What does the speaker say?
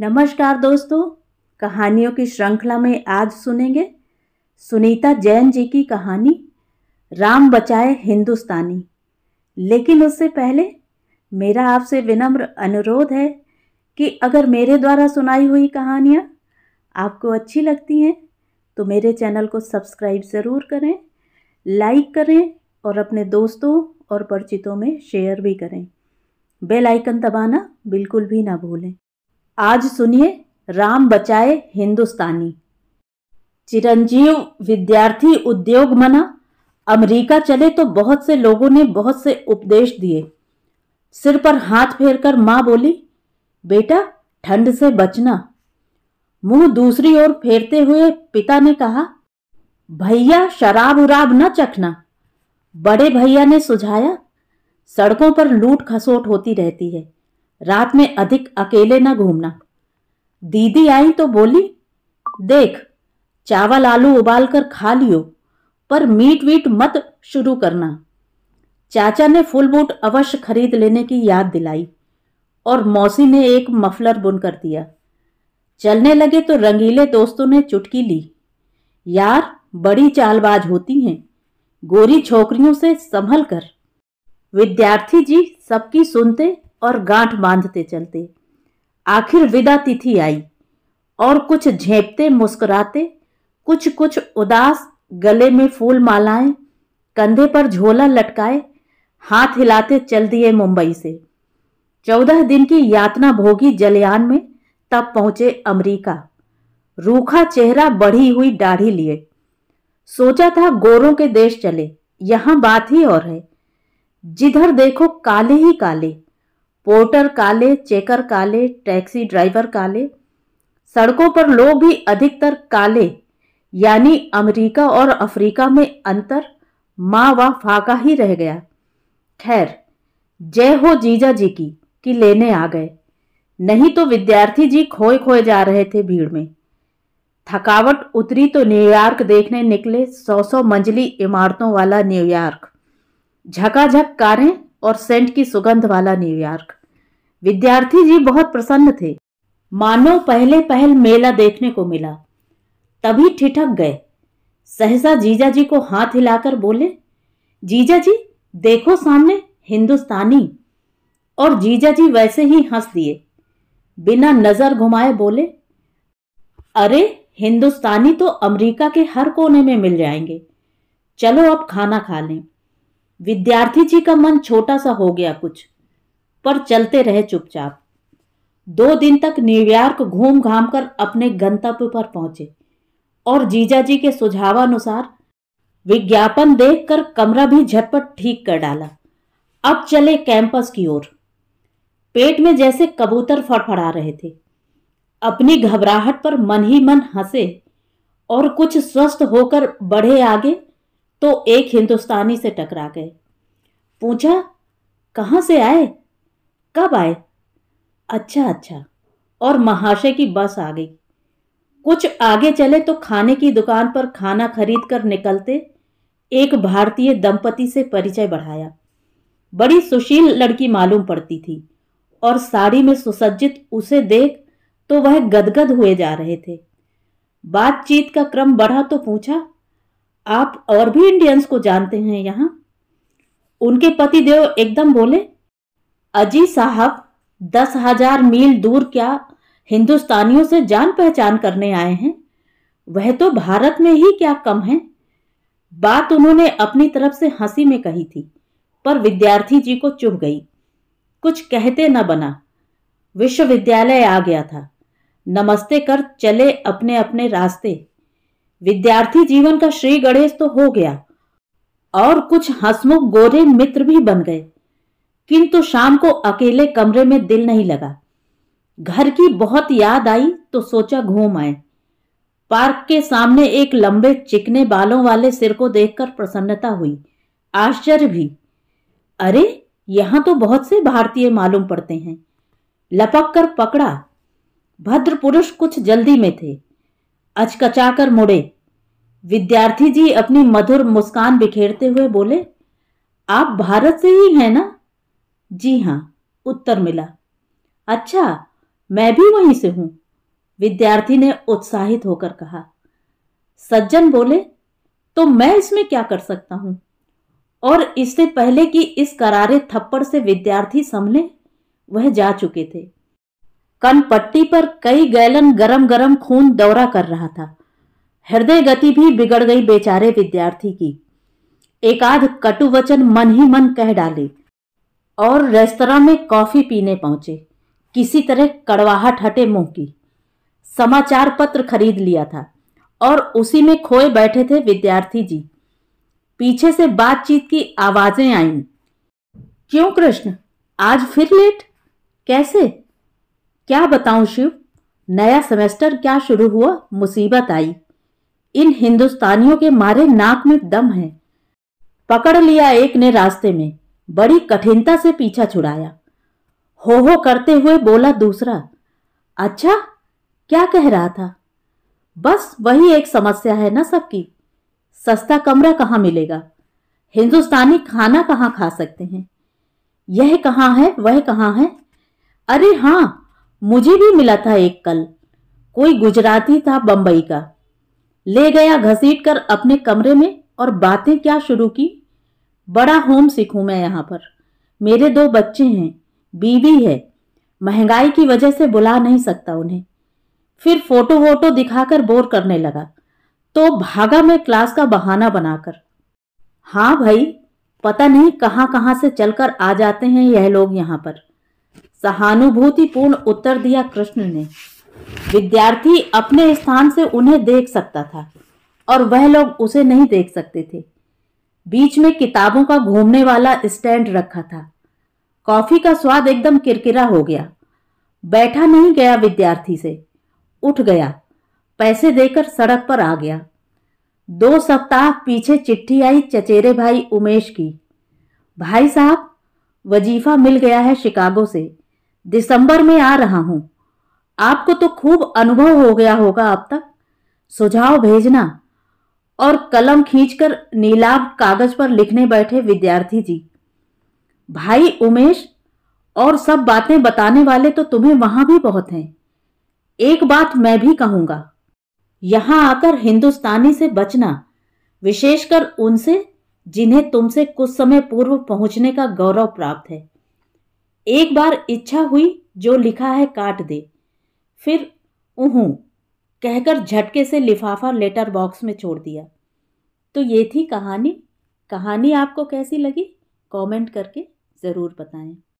नमस्कार दोस्तों कहानियों की श्रृंखला में आज सुनेंगे सुनीता जैन जी की कहानी राम बचाए हिंदुस्तानी लेकिन उससे पहले मेरा आपसे विनम्र अनुरोध है कि अगर मेरे द्वारा सुनाई हुई कहानियाँ आपको अच्छी लगती हैं तो मेरे चैनल को सब्सक्राइब ज़रूर करें लाइक करें और अपने दोस्तों और परिचितों में शेयर भी करें बेल आइकन दबाना बिल्कुल भी ना भूलें आज सुनिए राम बचाए हिंदुस्तानी चिरंजीव विद्यार्थी उद्योग मना अमेरिका चले तो बहुत से लोगों ने बहुत से उपदेश दिए सिर पर हाथ फेर कर माँ बोली बेटा ठंड से बचना मुंह दूसरी ओर फेरते हुए पिता ने कहा भैया शराब उराब न चखना बड़े भैया ने सुझाया सड़कों पर लूट खसोट होती रहती है रात में अधिक अकेले न घूमना दीदी आई तो बोली देख चावल आलू उबाल कर खा लियो पर मीट वीट मत शुरू करना चाचा ने फुल बूट अवश्य खरीद लेने की याद दिलाई और मौसी ने एक मफलर बुन कर दिया चलने लगे तो रंगीले दोस्तों ने चुटकी ली यार बड़ी चालबाज होती हैं गोरी छोकरियों से संभल कर विद्यार्थी जी सबकी सुनते और गांठ बांधते चलते आखिर विदा तिथि आई और कुछ झेपते मुस्कुराते कुछ कुछ उदास गले में फूल मालाएं कंधे पर झोला लटकाए हाथ हिलाते चल दिए मुंबई से चौदह दिन की यातना भोगी जलयान में तब पहुंचे अमरीका रूखा चेहरा बढ़ी हुई दाढ़ी लिए सोचा था गोरों के देश चले यहां बात ही और है जिधर देखो काले ही काले पोर्टर काले चेकर काले टैक्सी ड्राइवर काले सड़कों पर लोग भी अधिकतर काले यानी अमेरिका और अफ्रीका में अंतर माँ व फाका ही रह गया खैर जय हो जीजा जी की कि लेने आ गए नहीं तो विद्यार्थी जी खोए खोए जा रहे थे भीड़ में थकावट उतरी तो न्यूयॉर्क देखने निकले सौ सौ मंजिली इमारतों वाला न्यूयॉर्क झकाझक कारें और सेंट की सुगंध वाला न्यूयॉर्क विद्यार्थी जी बहुत प्रसन्न थे मानो पहले पहल मेला देखने को मिला तभी ठिठक गए सहसा जीजा जी को हाथ हिलाकर बोले जीजा जी देखो सामने हिंदुस्तानी और जीजा जी वैसे ही हंस दिए बिना नजर घुमाए बोले अरे हिंदुस्तानी तो अमेरिका के हर कोने में मिल जाएंगे चलो अब खाना खा लें विद्यार्थी जी का मन छोटा सा हो गया कुछ पर चलते रहे चुपचाप दो दिन तक न्यूयॉर्क घूम घाम कर अपने गंतव्य पर पहुंचे और जीजा जी के सुझावानुसार विज्ञापन देखकर कमरा भी झटपट ठीक कर डाला अब चले कैंपस की ओर पेट में जैसे कबूतर फड़फड़ा रहे थे अपनी घबराहट पर मन ही मन हंसे और कुछ स्वस्थ होकर बढ़े आगे तो एक हिंदुस्तानी से टकरा गए पूछा कहाँ से आए कब आए अच्छा अच्छा और महाशय की बस आ गई कुछ आगे चले तो खाने की दुकान पर खाना खरीद कर निकलते एक भारतीय दंपति से परिचय बढ़ाया बड़ी सुशील लड़की मालूम पड़ती थी और साड़ी में सुसज्जित उसे देख तो वह गदगद हुए जा रहे थे बातचीत का क्रम बढ़ा तो पूछा आप और भी इंडियंस को जानते हैं यहाँ उनके पति देव एकदम बोले अजी साहब दस हजार मील दूर क्या हिंदुस्तानियों से जान पहचान करने आए हैं वह तो भारत में ही क्या कम है बात उन्होंने अपनी तरफ से हंसी में कही थी पर विद्यार्थी जी को चुभ गई कुछ कहते न बना विश्वविद्यालय आ गया था नमस्ते कर चले अपने अपने रास्ते विद्यार्थी जीवन का श्री गणेश तो हो गया और कुछ हंसमुख गोरे मित्र भी बन गए किंतु शाम को अकेले कमरे में दिल नहीं लगा घर की बहुत याद आई तो सोचा घूम आए पार्क के सामने एक लंबे चिकने बालों वाले सिर को देखकर प्रसन्नता हुई आश्चर्य भी अरे यहां तो बहुत से भारतीय मालूम पड़ते हैं लपक कर पकड़ा भद्र पुरुष कुछ जल्दी में थे अचकचाकर मुड़े विद्यार्थी जी अपनी मधुर मुस्कान बिखेरते हुए बोले आप भारत से ही हैं ना जी हाँ उत्तर मिला अच्छा मैं भी वहीं से हूँ विद्यार्थी ने उत्साहित होकर कहा सज्जन बोले तो मैं इसमें क्या कर सकता हूँ और इससे पहले कि इस करारे थप्पड़ से विद्यार्थी संभले वह जा चुके थे कन पट्टी पर कई गैलन गरम गरम खून दौरा कर रहा था हृदय गति भी बिगड़ गई बेचारे विद्यार्थी की एकाध कटु वचन मन ही मन कह डाले और रेस्तरा में कॉफी पीने पहुंचे किसी तरह कड़वाहट हटे मुंह की समाचार पत्र खरीद लिया था और उसी में खोए बैठे थे विद्यार्थी जी पीछे से बातचीत की आवाजें आईं क्यों कृष्ण आज फिर लेट कैसे क्या बताऊं शिव नया सेमेस्टर क्या शुरू हुआ मुसीबत आई इन हिंदुस्तानियों के मारे नाक में दम है पकड़ लिया एक ने रास्ते में बड़ी कठिनता से पीछा छुड़ाया हो हो करते हुए बोला दूसरा अच्छा क्या कह रहा था बस वही एक समस्या है ना सबकी सस्ता कमरा कहाँ मिलेगा हिंदुस्तानी खाना कहाँ खा सकते हैं यह कहाँ है वह कहाँ है अरे हाँ मुझे भी मिला था एक कल कोई गुजराती था बंबई का ले गया घसीट कर अपने कमरे में और बातें क्या शुरू की बड़ा होम सिख मैं यहाँ पर मेरे दो बच्चे हैं बीवी है महंगाई की वजह से बुला नहीं सकता उन्हें फिर फोटो वोटो दिखाकर बोर करने लगा तो भागा मैं क्लास का बहाना बनाकर हाँ भाई पता नहीं कहाँ कहाँ से चलकर आ जाते हैं यह लोग यहाँ पर सहानुभूतिपूर्ण उत्तर दिया कृष्ण ने विद्यार्थी अपने स्थान से उन्हें देख सकता था और वह लोग उसे नहीं देख सकते थे बीच में किताबों का घूमने वाला स्टैंड रखा था कॉफी का स्वाद एकदम किरकिरा हो गया बैठा नहीं गया विद्यार्थी से उठ गया पैसे देकर सड़क पर आ गया दो सप्ताह पीछे चिट्ठी आई चचेरे भाई उमेश की भाई साहब वजीफा मिल गया है शिकागो से दिसंबर में आ रहा हूं आपको तो खूब अनुभव हो गया होगा अब तक सुझाव भेजना और कलम खींचकर नीलाब कागज पर लिखने बैठे विद्यार्थी जी भाई उमेश और सब बातें बताने वाले तो तुम्हें वहां भी बहुत हैं एक बात मैं भी कहूंगा यहां आकर हिंदुस्तानी से बचना विशेषकर उनसे जिन्हें तुमसे कुछ समय पूर्व पहुंचने का गौरव प्राप्त है एक बार इच्छा हुई जो लिखा है काट दे फिर ऊहूँ कहकर झटके से लिफाफा लेटर बॉक्स में छोड़ दिया तो ये थी कहानी कहानी आपको कैसी लगी कमेंट करके ज़रूर बताएं